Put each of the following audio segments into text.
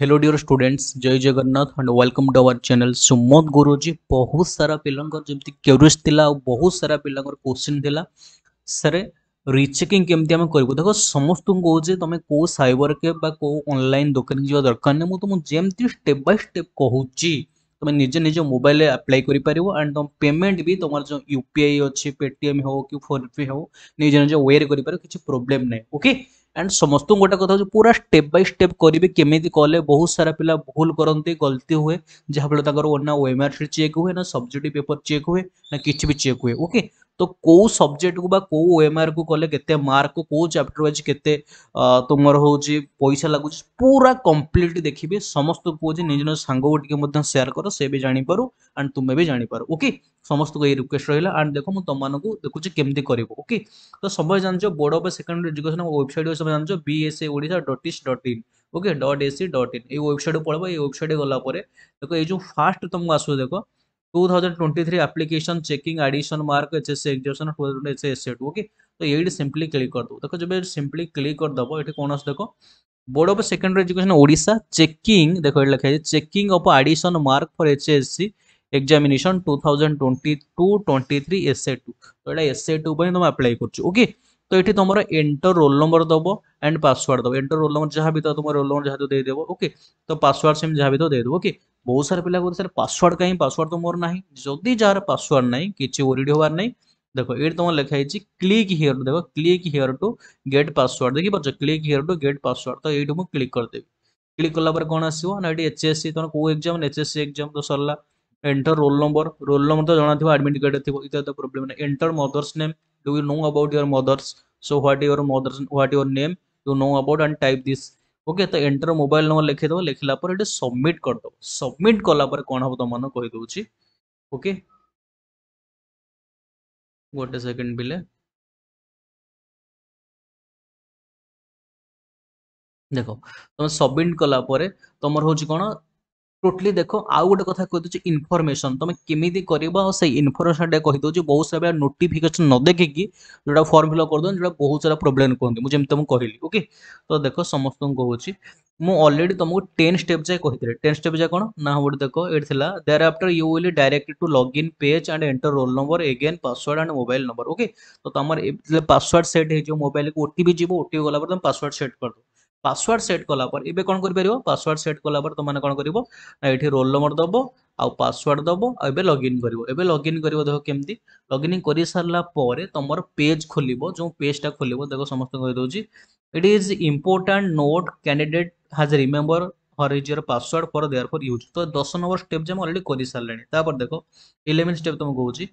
Hello dear students जय Jagannath and welcome to our channel Sumod Guruji बहुत सारा पिलांकर जमती क्यूरीज थिला बहुत सारा पिलांकर क्वेश्चन थिला सर रिचेकिंग केमती हम करबो देखो समस्त को जे तमे को साइबर के बा को ऑनलाइन दुकान जीवा दरकार ने मु तुम जेमती स्टेप बाय स्टेप कहूची तुम निजे निजे मोबाइल अप्लाई कर पार एंड तुम पेमेंट भी तुम जो यूपीआई अच्छे पेटीएम हो कि फोन पे हो निजे निजे वेयर कर किसी प्रोब्लेम ना ओके okay? एंड समस्त गोटे कथ पूरा स्टेप बै स्टेप करेंगे केमी कले बहुत सारा पिला भूल करते गलती हुए जहाँ फल ना ओएमआर चेक हुए ना सब्जेक्ट पेपर चेक हुए ना किसी चेक हुए ओके ତ କେଉଁ ସବଜେକ୍ଟକୁ ବା କେଉଁ ଓଏମ୍ଆର୍କୁ କଲେ କେତେ ମାର୍କ କେଉଁ ଚାପ୍ଟର ୱାଇଜ୍ କେତେ ତୁମର ହେଉଛି ପଇସା ଲାଗୁଛି ପୁରା କମ୍ପ୍ଲିଟ୍ ଦେଖିବେ ସମସ୍ତଙ୍କୁ କହୁଛି ନିଜ ନିଜ ସାଙ୍ଗକୁ ଟିକେ ମଧ୍ୟ ସେୟାର କର ସେ ବି ଜାଣିପାରୁ ଆଣ୍ଡ ତୁମେ ବି ଜାଣିପାରୁ ଓକେ ସମସ୍ତଙ୍କୁ ଏଇ ରିକ୍ୱେଷ୍ଟ ରହିଲା ଆଣ୍ଡ ଦେଖ ମୁଁ ତୁମମାନଙ୍କୁ ଦେଖୁଛି କେମିତି କରିବ ଓକେ ତ ସମୟ ଜାଣିଛ board of secondary education website ସବୁ ଜାଣିଛ B S E Odisha dot is dot in okay dot AC dot in ଏଇ ୱେବସାଇଟ୍କୁ ପଳେଇବ ଏଇ ୱେବସାଇଟ୍ ଗଲା ପରେ ଦେଖ ଏଇ ଯେଉଁ ଫାଷ୍ଟ ତୁମକୁ ଆସୁଛି ଦେଖ 2023 application checking addition mark HSC examination 2023 okay तो ये सिंपली क्लिक कर दो देखो जब सिंपली क्लिक कर दबो एठी कोन देखो board of secondary education Odisha checking देखो ये लिखा है checking of addition mark for HSC examination 2022 23 two तो एटा एसए2 पर तुम अप्लाई करके তো এটি তোমার এন্টর রোল নম্বর দেব অ্যান্ড পাসওয়ার্ড দেব এন্টর রোল নম্বর যা তো তোমার রোল নম্বর যা তো দেব ওকে তো পাসওয়ার্ড সেম যা তো দেব ওকে ବହୁତ ସାରା ପିଲା କହୁଥିଲେ ସାର୍ ପାସୱାର୍ଡ କାହିଁ ପାସୱାର୍ଡ ତ ମୋର ନାହିଁ ଯଦି ଯାହାର ପାସୱାର୍ଡ ନାହିଁ କିଛି ଓରିଡି ହେବାର ନାହିଁ ଦେଖ ଏଇଠି ତମର ଲେଖା ହେଇଛି କ୍ଲିକ୍ ହିଅର୍ ଦେଖ click here to get password ଦେଖିପାରୁଛ click here to get password ତ ଏଇଠୁ ମୁଁ କ୍ଲିକ୍ କରିଦେବି କ୍ଲିକ୍ କଲା ପରେ କ'ଣ ଆସିବ ନା ଏଠି ଏଚଏସସି ତମର କୋଉ ଏକ୍ଜାମ୍ ଏଚଏସସି ଏକ୍ଜାମ୍ ତ ସରିଲା enter roll number roll number ତ ଜଣାଥିବ ଆଡମିଟ୍ କାର୍ଡରେ ଥିବ ଇତ୍ୟାଦି ପ୍ରୋବ୍ଲେମ୍ ନାହିଁ enter mother's name you will know about your mothers so what your mothers what your name you know about and type this okay okay, तो enter mobile number लिखिदेव लिखला ये सबमिट करदेव सबमिट कलापर कौन हम तुम मन कहीदे ओके गोटे सेकेंड बिले देख तुम सबमिट कलापर तुम हूँ कौन ଟୋଟାଲି ଦେଖ ଆଉ ଗୋଟେ କଥା କହିଦେଉଛି ଇନଫର୍ମେସନ୍ ତମେ କେମିତି କରିବ ଆଉ ସେଇ ଇନଫର୍ମେସନ୍ଟା କହିଦେଉଛି ବହୁତ ସାରା ନୋଟିଫିକେସନ୍ ନ ଦେଖିକି ଯେଉଁଟା ଫର୍ମ ଫିଲ୍ଅପ୍ କରିଦେଉଛି ଯେଉଁଟା ବହୁତ ସାରା ପ୍ରୋବ୍ଲେମ୍ କୁହନ୍ତି ମୁଁ ଯେମିତି ତମକୁ କହିଲି ଓକେ ତ ଦେଖ ସମସ୍ତଙ୍କୁ କହୁଛି ମୁଁ ଅଲରେଡି ତମକୁ ଟେନ୍ ଷ୍ଟେପ୍ ଯାଏ କହିଥିଲି ଟେନ୍ ଷ୍ଟେପ୍ ଯାଏ କ'ଣ ନା ଗୋଟେ ଦେଖ ଏଇଠି ଥିଲା there after you will direct to log in page and enter roll number again password and mobile number okay ତ ତମର ପାସୱାର୍ଡ ସେଟ୍ ହେଇଯିବ ମୋବାଇଲକୁ ଓଟିପି ଯିବ ଓଟିପି ଗଲା ପରେ ତମେ ପାସୱାର୍ଡ ସେଟ୍ କରିଦେବ পাসওয়ার্ড ସେଟ୍ କଲା ପରେ ଏବେ କ'ଣ କରିପାରିବ ପାସୱାର୍ଡ଼ ସେଟ୍ କଲା ପରେ ତୁମେ କ'ଣ କରିବ ଏଠି ରୋଲ୍ ନମ୍ବର ଦେବ ଆଉ ପାସୱାର୍ଡ଼ ଦେବ ଆଉ ଏବେ ଲଗ୍ଇନ୍ କରିବ ଏବେ ଲଗ୍ଇନ୍ କରିବ ଦେଖ କେମିତି ଲଗ୍ଇନ୍ କରିସାରିଲା ପରେ ତୁମର ପେଜ୍ ଖୋଲିବ ଯେଉଁ ପେଜ୍ଟା ଖୋଲିବ ଦେଖ ସମସ୍ତଙ୍କୁ କହିଦେଉଛି it is important note candidate has remember her is year password for their for use তো দশ নম্বর স্টেপ যে আমি অলরেডি করে সারে তারপর দেখো ইলেভেন স্টেপ তুমি কହୁছি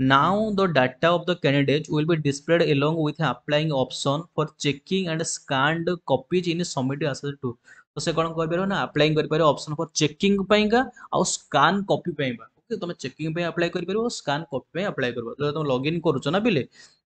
Now the data of the candidate will be displayed along with applying option for checking and scanned copies in submitted access to तो से कौन कर ना आप्लाय कर ऑप्शन फॉर चेकिंग आउ स्कान कॉपी ओके तुम checking apply कर scan copy apply कर तुम लग इन करुच ना पिले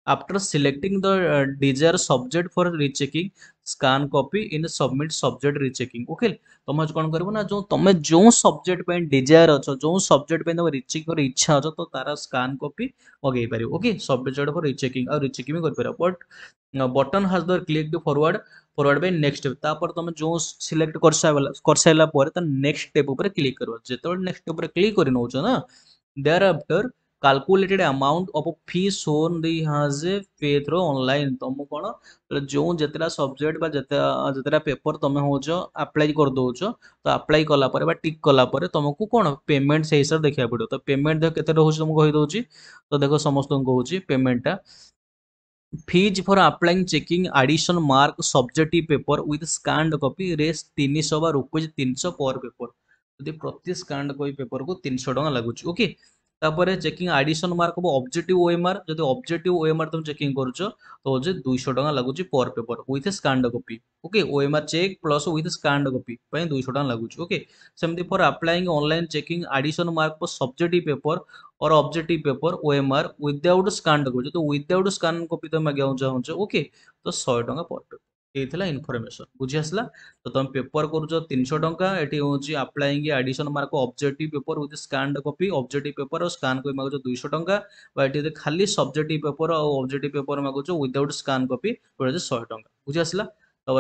After selecting the desired subject for rechecking, scan copy in submit subject rechecking. Okay, तुम आज कौन करो ना जो तुम्हें जो subject पे desire अच्छा जो subject पे तुम recheck कर इच्छा अच्छा तो तारा scan copy वगैरह पड़े. Okay, subject for rechecking और rechecking में कर पड़े. But button has the click the forward forward by next step तापर तुम जो सिलेक्ट कर साइला कर साइला पर त नेक्स्ट स्टेप ऊपर क्लिक करब जेतोल नेक्स्ट स्टेप ऊपर क्लिक करि नोछ ना there after calculated amount of fee shown the has a fee through online ତମକୁ କ'ଣ ଯେଉଁ ଯେତେଟା ସବଜେକ୍ଟ ବା ଯେତେ ଯେତେଟା ପେପର ତମେ ହେଉଛ ଆପ୍ଲାଏ କରିଦେଉଛ ତ ଆପ୍ଲାଏ କଲା ପରେ ବା ଟିକ୍ କଲା ପରେ ତମକୁ କ'ଣ ପେମେଣ୍ଟ ସେଇ ହିସାବରେ ଦେଖିବାକୁ ପଡ଼ିବ ତ ପେମେଣ୍ଟ ଦେଖ କେତେ ରହୁଛି ତମକୁ କହିଦେଉଛି ତ ଦେଖ ସମସ୍ତଙ୍କୁ କହୁଛି ପେମେଣ୍ଟଟା fees for applying checking addition mark subjective paper with scanned copy ରେସ୍ ତିନିଶହ ବା ରୁପିଜ୍ ତିନିଶହ ପର୍ ପେପର ଯଦି ପ୍ରତି ସ୍କାଣ୍ଡ କପି ପେପରକୁ ତିନିଶହ ଟଙ୍କା ଲାଗୁଛି ଓକେ तापर चेकिंग आडिशन मार्क हम अब्जेक्ट ओएमआर जब अब्जेक्ट ओएमआर तुम चेकिंग कर दुईश टाँग लगुच पर paper with scanned copy okay OMR check plus with scanned copy दुई टाँग लगुच ओके सेमती for applying online checking addition mark for subject paper और object paper OMR OMR without scanned copy तो विदउट स्कांड कपी तुम मांगा चाहो ओके तो शहे टाँग पर पेपर ये इनफर्मेसन बुझीआसला तो तुम पेपर करुच तीन शौ टा ये हूँ apply addition mark object paper with scan copy object paper और स्कान कपी मागुच दुईश टाँटी खाली सब्जेक्ट पेपर और अब्जेक्ट पेपर मागुच विदउट स्कान कपी शहे टाँग बुझीआसला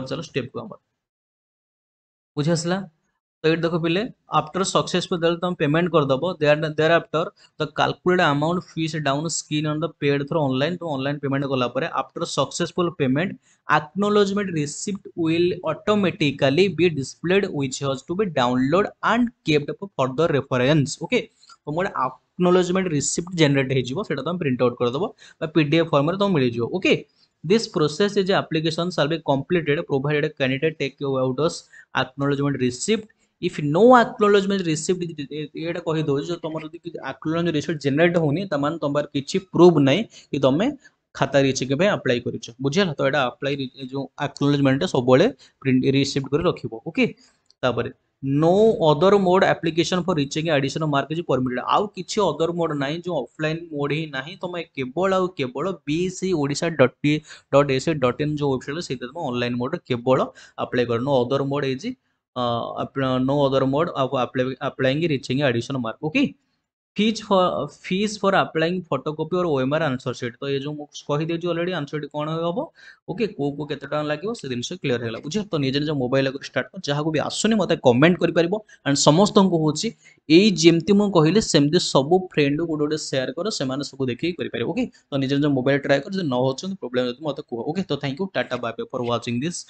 चलो स्टेप को आम बुझीआसला तो ये देख पे आफ्टर सक्सेसफुल तुम पेमेंट करदेब there after the calculate amount fees down screen on the paid through online तुम अनलाइन पेमेंट कलापर after successful payment acknowledgement receipt will automatically be displayed which has to be download and kept for the reference okay तुम गोटे acknowledgement receipt generate होता तुम print out करदेव PDF form तुम मिल जाओ okay this process is application shall be completed provided candidate take out as acknowledgement receipt if no acknowledgement received ଏଇଟା କହିଦେଉଛି ଯେ ତୁମର ଯଦି ଆକ୍ନୋଲେଜମେଣ୍ଟ ରିସିଭ୍ଡ ଜେନେରେଟ୍ ହେଉନି ତାମାନେ ତୁମର କିଛି ପ୍ରୁଭ୍ ନାହିଁ କି ତୁମେ ଖାତା ରିଚେକ୍ ପାଇଁ ଆପ୍ଲାଏ କରିଛ ବୁଝିହେଲା ତ ଏଇଟା ଆପ୍ଲାଏ ଯେଉଁ ଆକ୍ନୋଲେଜମେଣ୍ଟଟା ସବୁବେଳେ ରିସିଭ୍ଡ କରି ରଖିବ ଓକେ ତାପରେ no other mode application for rechecking additional mark is permitted आउ किसी अदर मोड ना जो अफलाइन मोड ही ना तुम केवल आउ केवल B C dot dot S dot in जो वेबसाइट से तुम अनलाइन मोड केवल आप्लाय कर नो अदर मोड इज अपना नो अदर मोड आपको applying rechecking addition mark okay fees for fees for applying photo copy और ओएमआर आंसर सीट तो ये जो मुझे अलरेडी आंसर सीट कौन हम ओके को को केते लगे से जिनस क्लीयर होगा बुझे तो निज निज मोबाइल आगे स्टार्ट कर जहाँ भी आसुनी मत कमेंट कर एंड समस्त हूँ यही जमी मुझे कहली सेमती सब फ्रेंड को गोटे गोटे सेयार कर से सब देखिए कर ओके तो निज निज मोबाइल ट्राए कर जो न हो प्रोब्लेम मत कह ओके तो थैंक यू तो tata bye for watching this